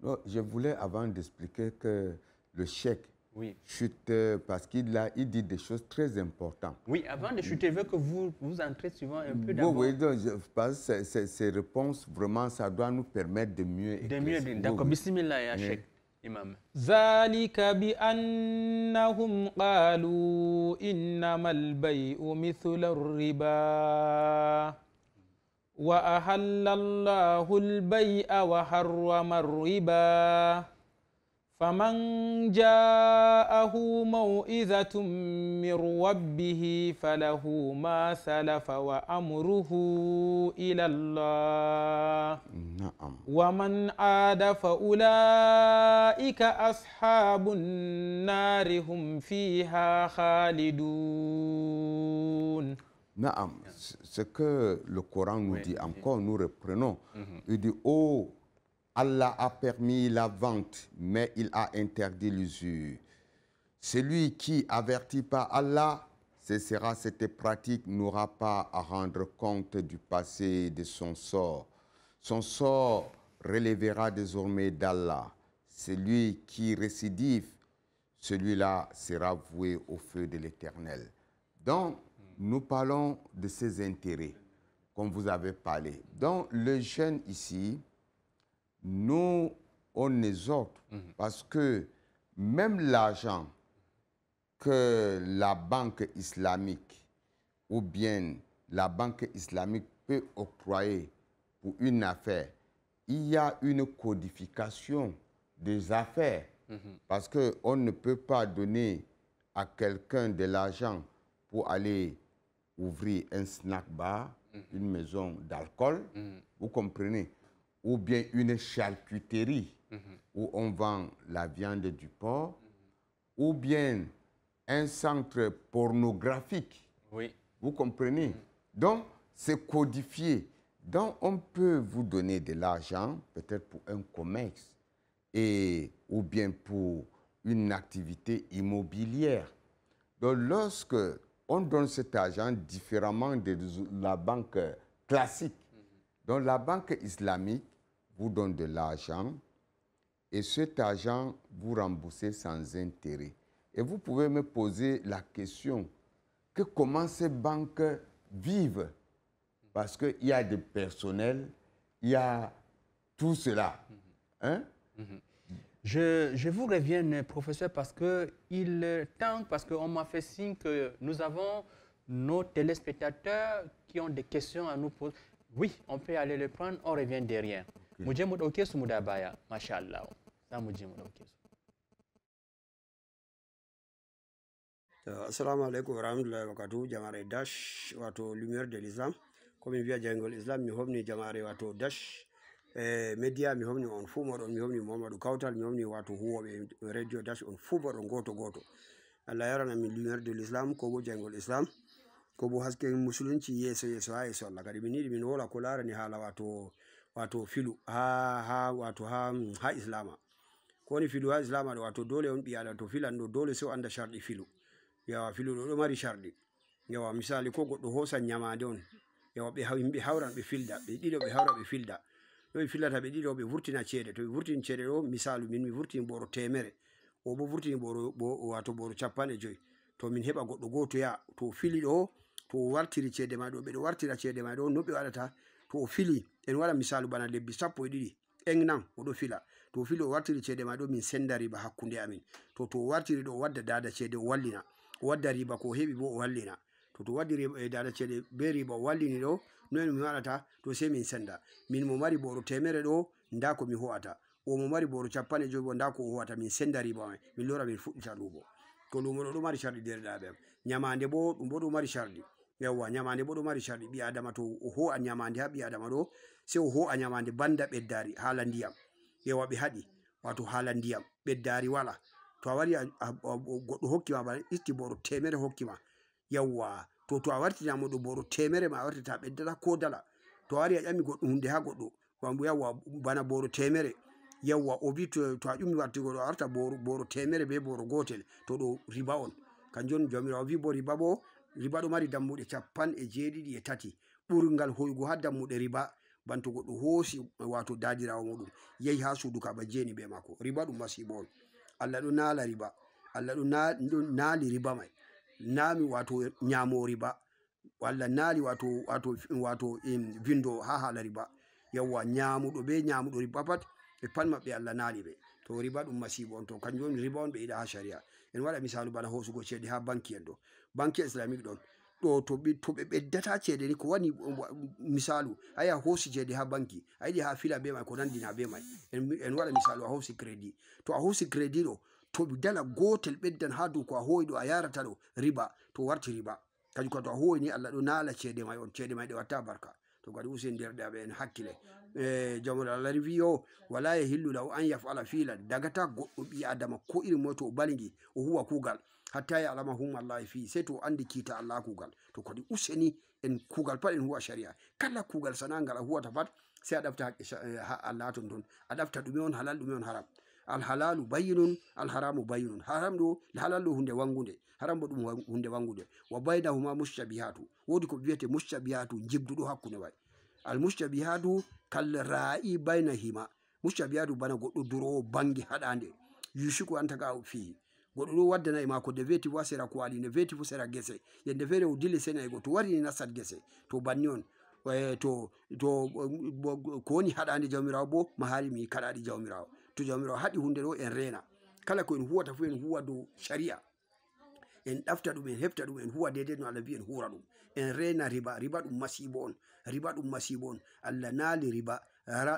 Non, je voulais avant d'expliquer que le chèque oui. chute euh, parce qu'il il dit des choses très importantes. Oui, avant de chuter, je veux que vous, vous entrez suivant un peu d'abord. Oui, oui, donc je pense que ces, réponses, vraiment, ça doit nous permettre de mieux... De mieux, d'accord. Bismillah et chèque. إمام ذلك بأنهم قالوا إنما البيء مثل الربا وأحل الله البيء وحرم الربا فمن جاءه موئذة من ربه فله ما سلف وأمره إلى الله نعم ومن عاد فأولئك أصحاب النار هم فيها خالدون نعم ce que le Coran nous oui. dit encore nous reprenons mhm. il dit oh Allah a permis la vente, mais il a interdit l'usure. Celui qui avertit pas Allah, ce sera cette pratique, n'aura pas à rendre compte du passé de son sort. Son sort relèvera désormais d'Allah. Celui qui récidive, celui-là sera voué au feu de l'Éternel. Donc, nous parlons de ses intérêts, comme vous avez parlé. Donc, le jeûne ici, nous, on est autres mhm. parce que même l'argent que la banque islamique ou bien la banque islamique peut octroyer pour une affaire, il y a une codification des affaires mhm. parce parce qu'on ne peut pas donner à quelqu'un de l'argent pour aller ouvrir un snack bar, mhm. une maison d'alcool, vous comprenez ou bien une charcuterie où on vend la viande du porc, ou bien un centre pornographique. Vous comprenez Donc, c'est codifié. Donc, on peut vous donner de l'argent, peut-être pour un commerce, et, ou bien pour une activité immobilière. Donc, lorsque on donne cet argent différemment de la banque classique, donc la banque islamique vous donne de l'argent et cet argent vous remboursez sans intérêt. Et vous pouvez me poser la question que comment ces banques vivent Parce qu'il y a du personnel, il y a tout cela. Hein? Je, vous reviens, professeur, parce que il tente, parce qu'on m'a fait signe que nous avons nos téléspectateurs qui ont des questions à nous poser. Oui, on peut aller le prendre, on revient derrière. mu je mu dauke su mu da baya masha Allah za mu je mu dauke su assalamu alaikum warahmatullahi wabarakatuh jamare dash wato lumière de l'islam comme via jangol islam mi homni jamare wato dash e eh, média mi homni on fu modon mi homni mamadou kawtal mi homni wato huwoɓe radio dash on fuu bodon goto goto allah yarana min lumière de l'islam ko bo jangol islam ko bo haske musulunci yeso yeso ha yeeso allah kadi min yiɗi min wola ko larani haala wato wato filu ha ha wato ha mm, ha islama ko woni filu ha islama do wato dole on biya to filan do dole so anda shardi filu ya wa filu do mari shardi ya wa misali ko goɗɗo hosan ñamade on yawa ɓe himbe hawran be filda be dido be hawra be filda do ɓe fillata ɓe ɗiɗo ɓe vurtina cede to ɓe cede ceede misalu min mi vurtin boro temere o bo vurtin boro bo wato boro chapane joy to min heba goddo goto ya to fili ɗo to wartiri cede ma do be do wartira cede ma do no ɓe waɗata to fili en wala misalu bana lebbi sappo e ɗiɗi engnan oɗo fila to fili o wartiri ceede ma ɗo min sendari ba hakkunde amin to to wartiri ɗo wadda dada ceede o wallina o wadda riba ko heɓi bo o wallina to to waddi e dada ceede be riba o wallini ɗo noen mi waɗata to se min senda min mo mari boro temere ɗo nda ko mi ho'ata o mo mari boro capanɗe joyi bo nda ko o ho'ata min senda riba ma min lora min fuɗɗita ɗumo to lumo ɗo ɗo mari charɗi derɗaɓe am nyamande bo ɗum bo ɗo mari charɗi yawwa nyamande bo ɗo mari charɗi ɓi adama to o ho'a nyamande ha ɓi adama ɗo sei o ho'a nyamande banda ɓeddari haala ndiyam yewa ɓe haɗi wato haala ndiyam ɓeddari wala to a wari goɗɗo hokkima bana itti boro temere hokkima yawwa to to a wartinamo ɗo boro temere ma a wartata ɓeddata ko dala to a wari a ƴami goɗɗo hunde ha goɗɗo yawwa bana boro temere yawwa o wi to a ƴumi wartigo a warta boro temere be boro gotel to ɗo riba on kanjum jomirawo wi bo riba bo riba ɗo mari dammuɗe capan e jeeɗiɗi e tati ɓurgal hoygo ha dammuɗe riba banto goɗɗo hoosi wato dadirawo muɗum yehi ha suudu kaɓa jeni ɓe mako riba ɗum masibo on allah ɗo naala riba allah ɗo naali riba mai naami wato ñamo riba walla naali wato wato wato vindo ha hala riba yawwa ñamuɗo be ñamuɗo riba pat ɓe pat maɓɓe allah naali ɓe to riba ɗum masibo on to kanjum woni riba on ɓe yiɗa ha sharia en waɗa misalu bana hosugo ceede ha banki en ɗo banque islamique ɗon ɗo to ɓe ɓeddata ceede ni ko wani misalu ayi a hoosi ceede ha banki a yiɗi ha fila be mai ko nandina be mai en waɗa misalu a hoosi crédit to a hoosi crédit ɗo to dala gotel ɓeddan ha dow ko a howi ɗo a yarata ɗo riba to warti riba kadi ka to a howi ni allah ɗo naala ceede mai on ceede mai ɗe watta barka to kadi usindirde aɓeen hakkile e jamaɗo allah ri wiyo wala e hilluɗa o an yafala fiila dagata goɗɗo ɓi adama ko iri moyto o balingi o huwa kugal hatta e alama humallahi fi sey to andi kiita allah kugal to kadi useni en kugal pat en huwa sharia kala kugal sana ngal a huwata pat sey aɗafta hakke eh, allah ton ton aɗafta ɗume on halal ɗume on haram alhalalu bayinun alharamu bayinun haram do halal ɗo hunde wangude haram bo hunde wangude wa baynahuma mushabihatu wodi ko ɓe mushabihatu jibdu do hakkune way almustabihatu kal ra'i baynahima mushabihatu bana goddo duro bangi haɗande yusiku antaka fi goddo do waddana e maako nde weeti fo sera kuwali nde weeti fo sera gese yende vere udile sene senayigo to wari na sad gese to banni eh, to to ko woni haɗande jawmirawo bo ma haari mi kaɗaɗi jawmirawo to jamirawo haɗi hunde ɗo en rena kala ko en huwata fu en huwa dow sharia en ɗafta ɗum en hefta ɗum en huwa dede no allah mbi en hura ɗum en rena riba riba ɗum masibo on riba ɗum masibo on allah naali riba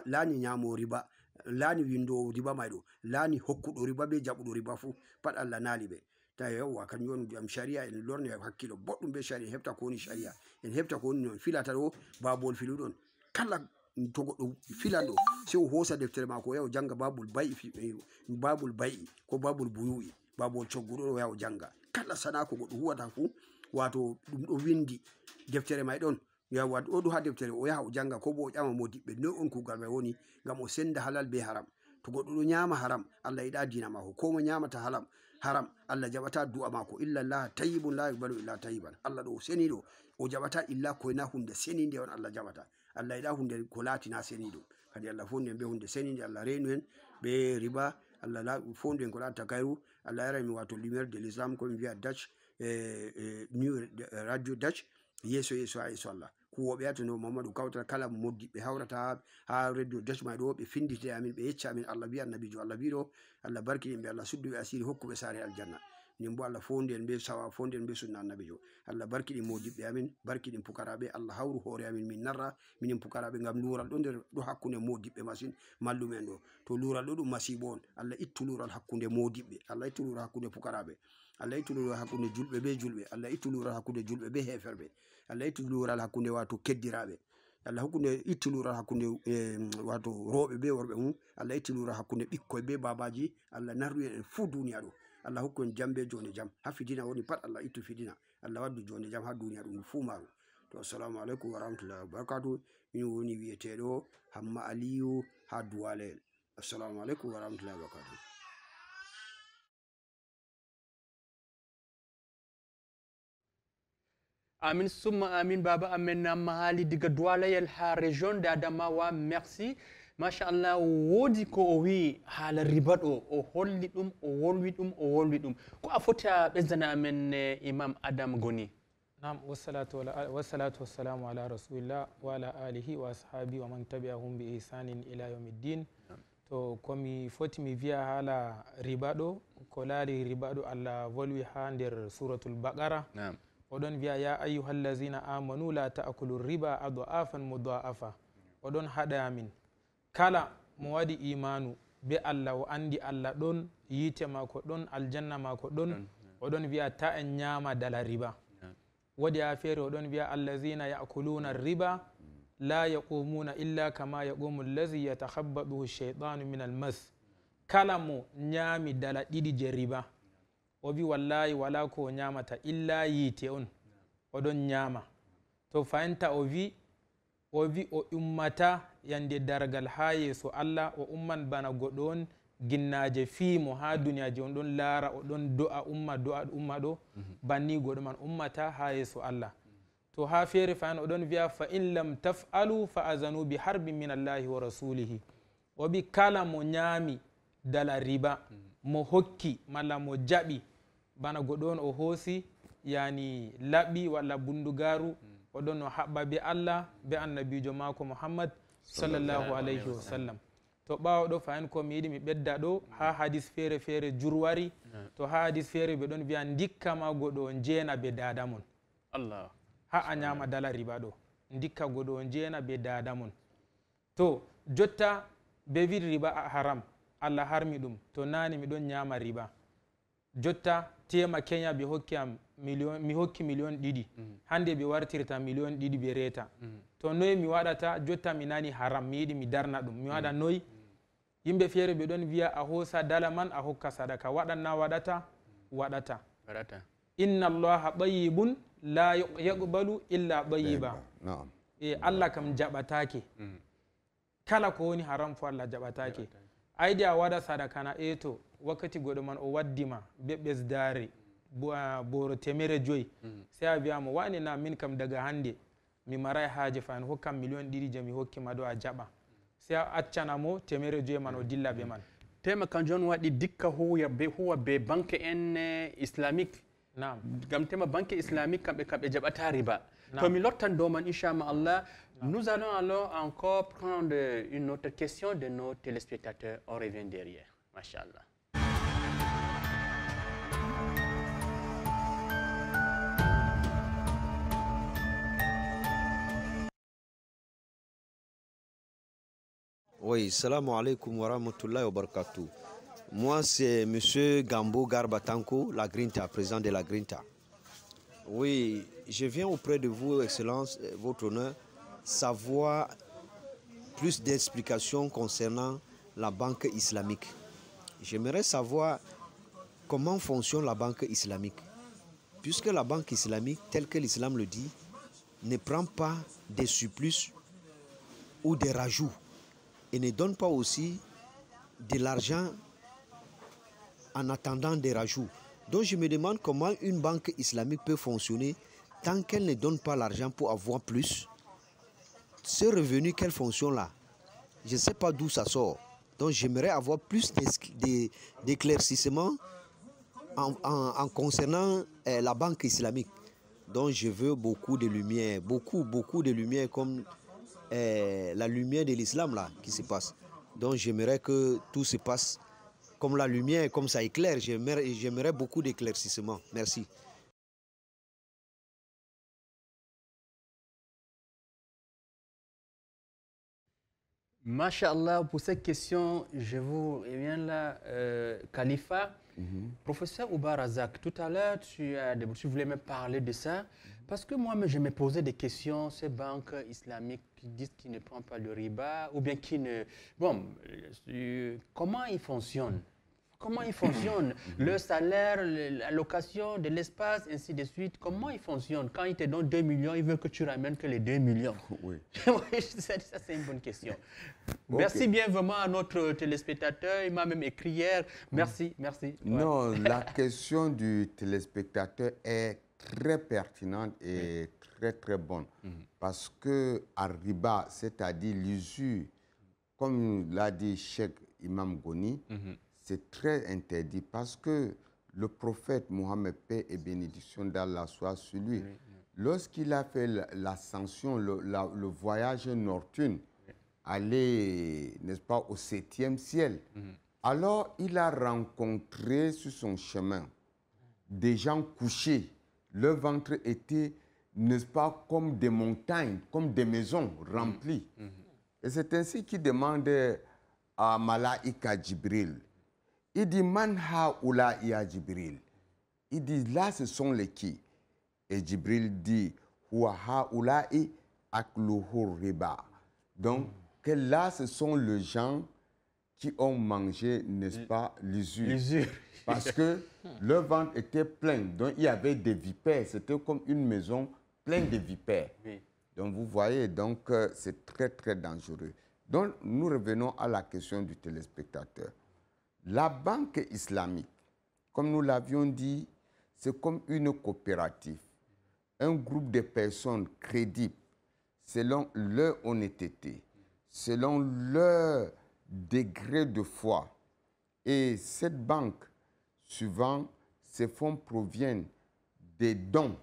laani ñamo riba laani windowo riba mayɗo laani hokkuɗo riba be jaɓuɗo riba fu pat allah naali ɓe ta yewwa kanjon jam sharia en lorne hakkilo boɗɗum be sharia en hefta kowoni sharia en hefta kowoni noon filata ɗo babol filuɗon kala to goɗɗo filan ɗo sei o hosa deftere mako yao janga babol bai eh, babol bai'i ko babol buyu'i babol coggoɗoɗo yao janga kala sana ko goɗɗo huwata fu wato ɗum ɗo windi deftere mai ɗon oɗo ha deftere o yaha o janga ko bo o ƴama mo diɓɓe noi on kugal mai woni ngam o senda halal be haram to goɗɗo ɗo nyama haram allah yiɗa dina mako ko mo nyamata halam haram allah jaɓata du'a mako illa laha tayibun la yubalu illa tayiban allah ɗo o seni ɗo o jaɓata illa koyna hunde seni nde on allah jaɓata allah yiɗa hunde ko laatina seni ɗum kadi allah fof nden be hunde senide allah reenu hen be riba allah fondu en ko laata kayru allah yara mi wato lumiére de l'islam komin mbiya dach e, e new radio dach yeso yeso ha yeso allah kuwoɓe yatono mamadou kawtata kala moddiɓe hawrata ha radio dach may ɗo ɓe findite amin ɓe yecca amin allah bi annabijo allah wiɗo allah barkini ɓe allah sudduɓe asiri hokkuɓe saare aljanna min bo allah fondi en be sawa fondi en be sunna annabi jo allah barkiɗi modiɓɓe amin barki barkiɗin pukaraɓe allah hawru hoore amin min narra minin pukaraɓe ngam lural ɗo nder ɗo hakkunde modiɓɓe masin mallum en ɗo to lural ɗo ɗum masibo on allah ittu lural hakkunde modiɓɓe allah ittu lural hakkunde pukaraɓe allah ittu lural hakkunde julɓe be julɓe allah ittu lural hakkunde julɓe be heferɓe allah ittu lural hakkunde wato keddiraɓe allah hakkunde lural hakkunde wato rewɓe be worɓe mum allah lural hakkunde ɓikkoye be babaji allah narru en fuu duniya ɗo allah hokkon jam be jonde jam ha fitina woni pat allah ittu fitina allah waddu jonde jam ha duniya ɗum fuu maru to assalamu aleykum warahmatullahi wabarakatu min woni wiyeteɗo hamma aliyu ha duwalayel assalamu aleykum warahmatullahi wabarakatuh amin summa amin baba amen na mahali diga duwalayel ha région d'adamawa merci machallah woodi ko o wii haala riba ɗo o holli ɗum o wolwi ɗum o wolwi ɗum ko a foti a ɓesdana amen eh, imam adam goni nam wasalatu wassalamu ala rasulillah wa ala alihi wa ashabi wa man tabi ahum bi ihsanin ila yaumi ddin to komi foti mi wiya haala riba ɗo ko laari riba ɗo allah wolwi ha nder suratul baqara oɗon wiya ya ayuha llazina amanu la taakulu riba adoafan mudoafa oɗon haɗa amin kala mo waɗi imanu be allah o andi allah ɗon yite mako ɗon aljanna mako ɗon oɗon wiya ta en ñama dala riba wodi ha feere oɗon wiya allazina yakuluna riba la yaqumuna illa kama yaqumu allazi yatahabbaduhu cheitanu min almas kala mo nyami dala ɗiɗi je riba o wi wallahi wala ko o ñamata illa yite on oɗon ñama to fayinta o wi o wi o ummata yande dargal ha yeeso allah o umman bana goɗo on ginnaje fiimo ha duniyaji on ɗon laara oɗon do'a umma do'a umma ɗo mhm. banni goɗo man ummata ha yeeso allah to ha feere fayan oɗon wiya fa in lam taf'alu fa azanu bi harbi min allahi wa rasulihi o wi kala mo ñaami dala riba mhm. mo hokki malla mo jaɓi bana goɗo on o hoosi yani laɓɓi walla bundugaru oɗon o haɓɓa be allah be annabijo mako mouhammad sallllahu alayhi wa sallam to ɓawa ɗo fayin komi yiɗi mi ɓedda ɗo ha hadis feere feere jurwari to ha hadis feere ɓe ɗon wiya dikka ma goɗo o jeena be dada mon ha a ñama dala riba ɗo dikka goɗo o jeena be dada mon to jotta be wi riba a haram allah harmi ɗum to nani miɗon ñama riba jotta tema keña ɓe hokki am mi hokki million ɗiɗi mm. hande ɓe wartirta million ɗiɗi ɓe reta mm. to noyi mi waɗata jotta mi nani haram mi yiɗi mi darna ɗum mi waɗa mm. noyi yimɓe feere ɓe ɗon wiya a hoosa dala man a hokka sadaka waɗanna waɗata waɗata inna allaha tayibun la yaqbalu illa ɓayiba. e allah kam jaɓatake kala ko woni haram fo allah jaɓatake aydi a waɗa sadakana e to wakkati goɗo man o waddima be ɓesdare boro temere joyi mm. sai a wiyama wane na min kam daga hande mi marai haaje fa en hokkam million ɗiɗi jami hokki mado ɗo a jaɓa sai a accanamo temere joyi man o dilla ɓe man tema kan jon wadi dikka ho ya be huwa be banque en eh, islamique nam gam tema banque islamique kambe kamɓe jaɓata riba to mi lottan dow man Allah nous allons alors encore prendre une autre question de nos téléspectateurs on revient derrière machallah Oui, salam alaikum wa rahmatullahi wa Moi, c'est M. Gambo Garbatanko, la Grinta, président de la Grinta. Oui, je viens auprès de vous, Excellence, euh, votre honneur, savoir plus d'explications concernant la banque islamique. J'aimerais savoir comment fonctionne la banque islamique. Puisque la banque islamique, telle que l'islam le dit, ne prend pas des supplices ou des rajouts et ne donne pas aussi de l'argent en attendant des rajouts. Donc je me demande comment une banque islamique peut fonctionner tant qu'elle ne donne pas l'argent pour avoir plus. Ce revenu, quelle fonction là Je ne sais pas d'où ça sort. Donc j'aimerais avoir plus d'éclaircissements en, en, concernant eh, la banque islamique. Donc je veux beaucoup de lumière, beaucoup, beaucoup de lumière comme la lumière de l'islam là qui se passe. Donc j'aimerais que tout se passe comme la lumière, comme ça éclaire. J'aimerais beaucoup d'éclaircissement. Merci. Masha'Allah, pour cette question, je vous reviens là, euh, Khalifa. Mhm. Professeur Oubar Professeur tout à l'heure, tu, tu, voulais me parler de ça. Parce que moi, je me posais des questions, ces banques islamiques qui disent qu'ils ne prennent pas le riba, ou bien qu'ils ne... Bon, euh, comment ils fonctionnent Comment ils fonctionnent Le salaire, l'allocation de l'espace, ainsi de suite. Comment ils fonctionnent Quand ils te donnent 2 millions, ils veulent que tu ramènes que les 2 millions. Oui. ça, c'est une bonne question. Merci bien vraiment à notre téléspectateur. Il m'a même écrit hier. Merci, merci. Non, la question du téléspectateur est très pertinente et très très bonne. Mhm. Parce que riba, c'est-à-dire l'usure, comme l'a dit Cheikh Imam Goni, mhm. c'est très interdit parce que le prophète Mohammed, paix et bénédiction d'Allah soit sur lui, lorsqu'il a fait l'ascension, le, le, voyage nocturne, aller, n'est-ce pas, au septième ciel, mhm. alors il a rencontré sur son chemin des gens couchés le ventre était, n'est-ce pas, comme des montagnes, comme des maisons remplies. Mm, mm, mm. Et c'est ainsi qu'il demande à Malaika Jibril. Il dit, Man Ula ya Jibril. Il dit, là, ce sont les qui Et Jibril dit, Wa Ula riba. Donc, que là, ce sont les gens qui ont mangé, n'est-ce pas, l'usure. L'usure. Parce que le ventre était plein. Donc, il y avait des vipères. C'était comme une maison pleine de vipères. Donc, vous voyez, donc, euh, c'est très, très dangereux. Donc, nous revenons à la question du téléspectateur. La banque islamique, comme nous l'avions dit, c'est comme une coopérative, un groupe de personnes crédibles selon leur honnêteté, selon leur degré de foi. Et cette banque Souvent, ces fonds proviennent des dons,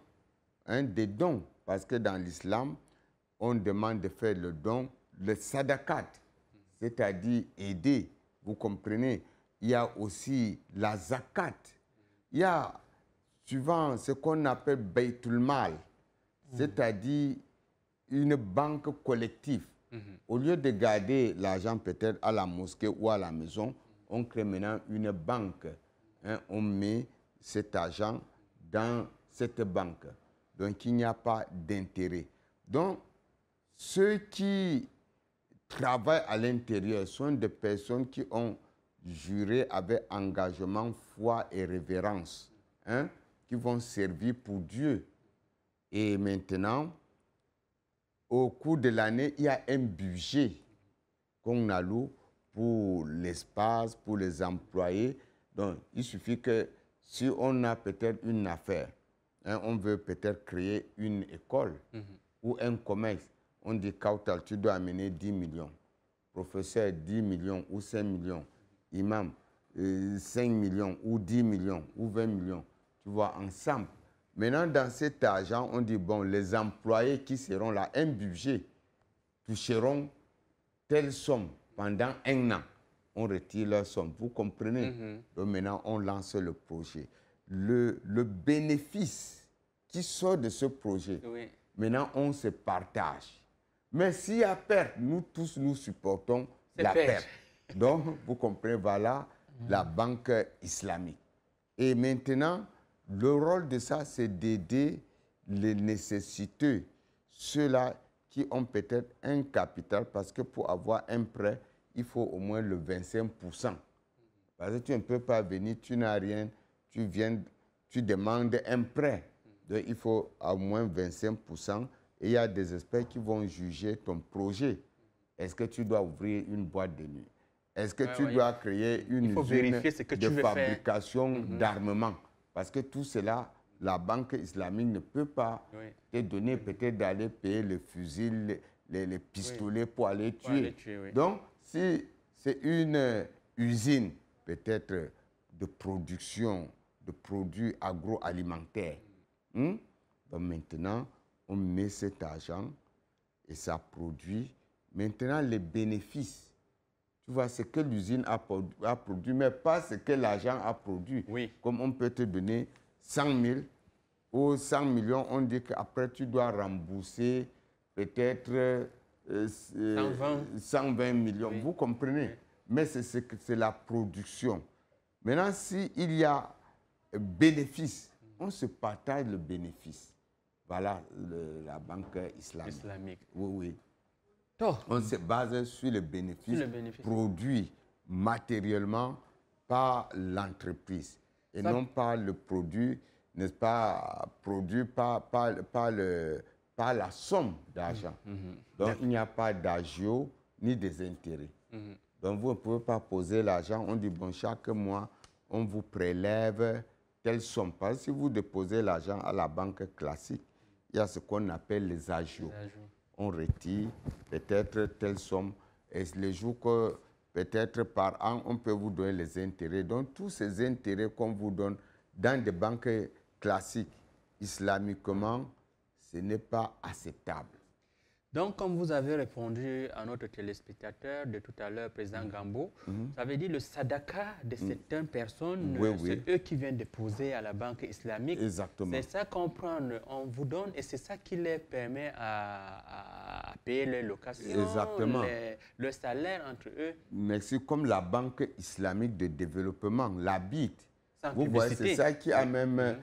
hein, des dons, parce que dans l'islam, on demande de faire le don, le sadakat, c'est-à-dire aider, vous comprenez. Il y a aussi la zakat. Il y a souvent ce qu'on appelle Beitul Mal, mhm. c'est-à-dire une banque collective. Mhm. Au lieu de garder l'argent peut-être à la mosquée ou à la maison, on crée maintenant une banque Hein, on met cet argent dans cette banque. Donc, il n'y a pas d'intérêt. Donc, ceux qui travaillent à l'intérieur sont des personnes qui ont juré avec engagement, foi et révérence, hein, qui vont servir pour Dieu. Et maintenant, au cours de l'année, il y a un budget qu'on alloue pour l'espace, pour les employés, donc, il suffit que si on a peut-être une affaire, hein, on veut peut-être créer une école mhm. ou un commerce, on dit Kautal, tu dois amener 10 millions. Professeur, 10 millions ou 5 millions. Imam, 5 euh, millions ou 10 millions ou 20 millions. Tu vois, ensemble. Maintenant, dans cet argent, on dit, bon, les employés qui seront là, un budget, toucheront telle somme pendant un an on retire leur somme. Vous comprenez mhm. Donc maintenant, on lance le projet. Le, bénéfice qui sort de ce projet, maintenant, on se partage. Mais s'il y a perte, nous tous, nous supportons la perte. Donc, vous comprenez, voilà la banque islamique. Et maintenant, le rôle de ça, c'est d'aider les nécessiteux, ceux-là qui ont peut-être un capital, parce que pour avoir un prêt, il faut au moins le 25%. Parce que tu ne peux pas venir, tu n'as rien, tu viens, tu demandes un prêt. Donc, il faut au moins 25%. Et il y a des experts qui vont juger ton projet. Est-ce que tu dois ouvrir une boîte de nuit Est-ce que tu dois créer une usine de fabrication mhm. d'armement Parce que tout cela, la banque islamique ne peut pas te donner peut-être d'aller payer les fusils, les, pistolets pour aller tuer. Donc, si c'est une euh, usine, peut-être de production de produits agroalimentaires, hmm, maintenant, on met cet argent et ça produit. Maintenant, les bénéfices. Tu vois, ce que l'usine a, produit, mais pas ce que l'argent a produit. Oui. Comme on peut te donner 100 000 ou 100 millions, on dit qu'après, tu dois rembourser peut-être euh, 120. Euh, euh, millions. Vous comprenez Mais c'est la production. Maintenant, s'il y a bénéfice, mm. on se partage le bénéfice. Voilà la banque islamique. islamique. Oui, oui. On se base sur le bénéfice, produit matériellement par l'entreprise et non par le produit, n'est-ce pas, produit par le, pas la somme d'argent. Mm-hmm. Mm-hmm. Donc, il n'y a pas d'agio ni des intérêts. Mm-hmm. Donc, vous ne pouvez pas poser l'argent. On dit, bon, chaque mois, on vous prélève telle somme. Parce que si vous déposez l'argent à la banque classique, il y a ce qu'on appelle les agios. On retire peut-être telle somme. Et les jours que, peut-être par an, on peut vous donner les intérêts. Donc, tous ces intérêts qu'on vous donne dans des banques classiques, islamiquement, ce n'est pas acceptable. Donc, comme vous avez répondu à notre téléspectateur de tout à l'heure, président mm-hmm. Gambo, vous avez dit le sadaka de mm. certaines personnes, c'est eux qui viennent déposer à la banque islamique. Exactement. C'est ça qu'on on vous donne et c'est ça qui les permet à, payer les locations, Exactement. le salaire entre eux. Mais c'est comme la Banque islamique de développement, la Vous voyez, c'est ça qui a même... Mm-hmm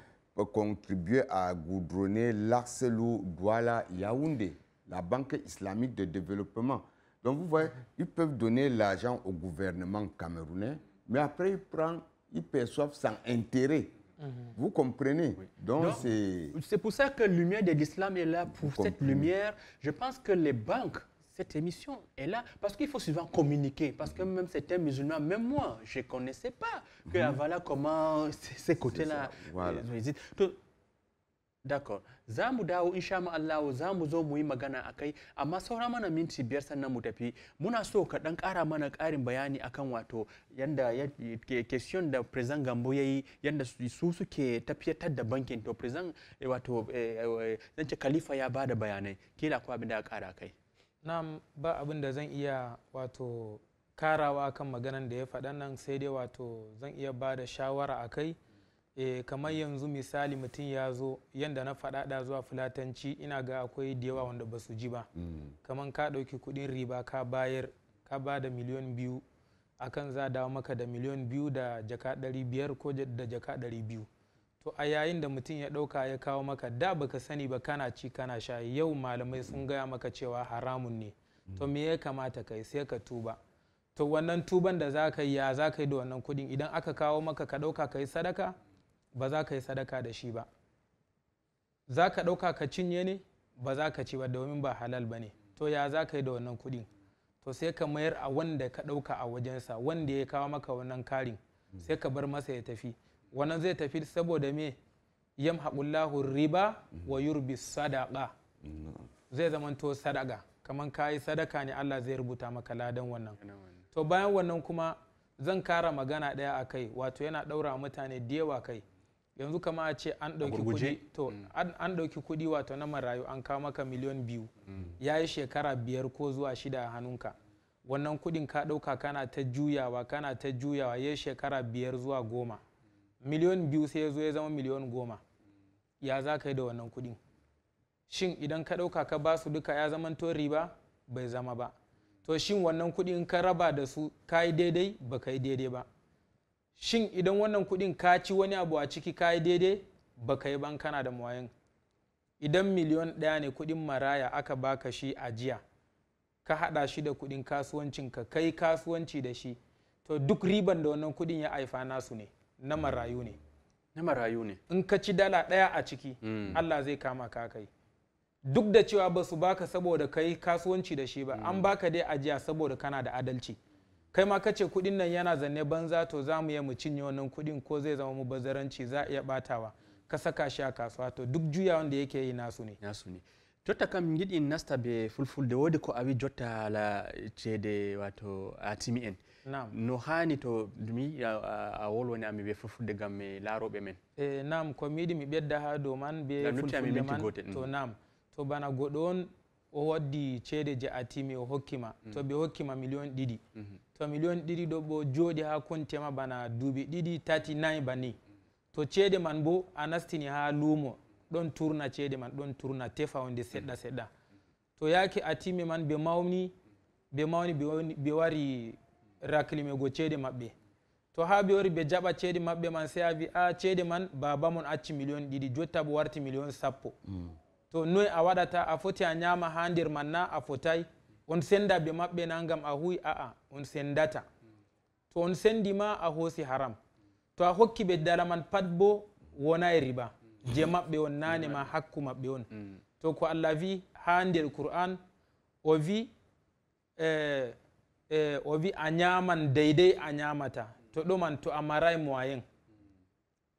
contribuer à goudronner l'Arcelou Douala Yaoundé, la Banque islamique de développement. Donc vous voyez, ils peuvent donner l'argent au gouvernement camerounais, mais après ils, prennent, ils perçoivent sans intérêt. Mhm. Vous comprenez Donc, c'est... pour ça que lumière de l'islam est là, pour cette lumière. Je pense que les banques cette émission est là parce qu'il faut souvent communiquer. Parce que même certains musulmans, même moi, je ne connaissais pas que mmh. voilà comment ces côtés-là voilà. D'accord. Za mu dawo insha Allah zamu zo mu yi magana akai amma saura mana minti biyar sannan mu tafi. Muna so ka dan ƙara mana ƙarin bayani akan wato yanda question da President Gambo yayi yanda su suke tafiyatar da bankin to President eh, wato eh, eh, zance Khalifa ya bada bayanai kila ko abin da ya ƙara kai. nam ba abin da zan iya wato karawa kan maganan da ya faɗa nan sai dai wato zan iya ba da shawara a kai e, kamar yanzu misali mutum ya zo yadda na faɗa da zuwa fulatanci ina ga akwai da yawa wanda ba su ji ba mm. kamar ka ɗauki kuɗin riba ka bayar ka ba da miliyan biyu akan za dawo maka da miliyan biyu da jaka ɗari biyar ko da jaka ɗari biyu to a yayin da mutum ya ɗauka ya kawo maka da baka sani ba kana ci kana sha yau malamai sun gaya maka cewa haramun ne to mm. me ya kamata kai sai ka tuba to wannan tuban da za ka yi ya za ka yi da wannan kudin idan aka kawo maka ka ɗauka ka yi sadaka ba za ka yi sadaka da shi ba za ka ɗauka ka cinye ne ba za ka ci ba domin ba halal ba ne to ya za ka yi da wannan kudin to sai ka mayar a wanda ka ɗauka a wajensa wanda ya kawo maka wannan karin mm. sai ka bar masa ya tafi wannan zai tafi saboda me yam haƙullahu riba wa yurbi sadaka zai zamanto sadaka kamar kayi sadaka ne allah zai rubuta maka ladan wannan to bayan wannan kuma zan kara magana ɗaya a kai wato yana ɗaura mutane da yawa kai yanzu kama a ce an ɗauki kuɗi to mm. an ɗauki kuɗi wato na marayu an kawo maka miliyan biyu mm. ya yi shekara biyar ko zuwa shida a hannunka wannan kuɗin ka ɗauka kana ta juyawa kana ta juyawa ya yi shekara biyar zuwa goma miliyon biyu sai ya zo ya zama miliyon goma ya za ka yi da wannan kuɗin shin idan ka ɗauka ka ba su duka ya zama to riba bai zama ba to shin wannan kuɗin ka raba da su ka yi daidai ba ka yi daidai ba shin idan wannan kuɗin ka ci wani abu a ciki ka yi daidai ba ka yi ban kana da mawayin idan miliyon ɗaya ne kuɗin maraya aka baka shi a jiya ka haɗa shi da kuɗin kasuwancinka kai kasuwanci da shi to duk riban da wannan kuɗin ya haifa nasu ne na marayu ne na marayu ne in ka ci dala ɗaya a ciki mm. Allah zai kama ka kai duk da cewa ba su baka saboda kai kasuwanci da shi ba an mm. baka dai ajiya saboda kana da adalci kai ma kace kudin nan yana zanne banza to za mu yi mu cinye wannan kudin ko zai zama mu bazaranci za a iya batawa ka saka shi a kasuwa to duk juyawan da yake yi nasu ne nasu ne jotta kam jiɗin nasta be fulfulde woodi ko a wi jotta hala ceede wato atimi en nam no hani to mi a, a wolwoni ami be fulfulde gam mi laaroɓe men e eh, nam komi yiɗi mi ɓedda ha dow man be fulfulde man to mm. nam to bana goɗo on o waddi ceede je atimi o hokkima mm -hmm. to ɓe hokkima million ɗiɗi mm -hmm. to million ɗiɗi ɗo ɓo jooɗi ha kontema bana duuɓi ɗiɗi tati nayi bani mm -hmm. to ceede man bo a nastini ha luumo ɗon turna ceede man ɗon turna tefa wonde seɗɗa seɗɗa to yaake a timmi man ɓe mawni ɓe mawni ɓe wari raclimego ceede maɓɓe to ha ɓe wari ɓe jaɓa ceede maɓɓe man se a wi a ceede man baba mon acci million ɗiɗi jottaɓo warti million sappo mm. to noy a waɗata a foti a ñama ha nder man na a fotay on senda ɓe maɓɓe na gam a huyi aa on sendata to on sendi ma a hoosi haram to a hokki ɓe dala man pat bo wona e riɓa je maɓɓe on nane ma hakku maɓɓe on mm. to ko allah wi ha nder qur'an o wi eh, eh, o wi a ñaman deydey a ñamata to ɗoman to a maray moyen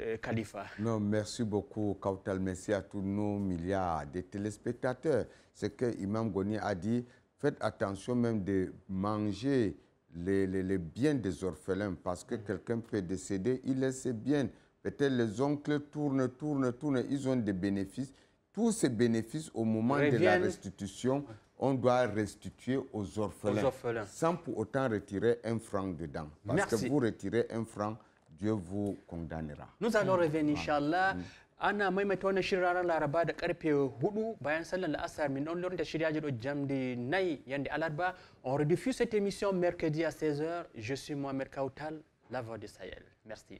Euh, Khalifa. Non, merci beaucoup, Kautal. Merci à tous nos milliards de téléspectateurs. Ce que Imam Goni a dit, faites attention même de manger les, les, biens des orphelins parce que quelqu'un peut décéder, il laisse ses biens. Peut-être les oncles tournent, tournent, tournent, ils ont des bénéfices. Tous ces bénéfices, au moment de la restitution, on doit restituer aux orphelins, sans pour autant retirer un franc dedans. Parce que vous retirez un franc, Dieu vous condamnera. Nous allons revenir, Inch'Allah. ana maimaita wannan shirin ranar laraba da karfe euh, hudu bayan sallar la'asar min on da shirya jiro jamdi nai yandi alarba on rediffuse cette émission mercredi à 16h je suis Mohamed Kautal la voix du Sahel merci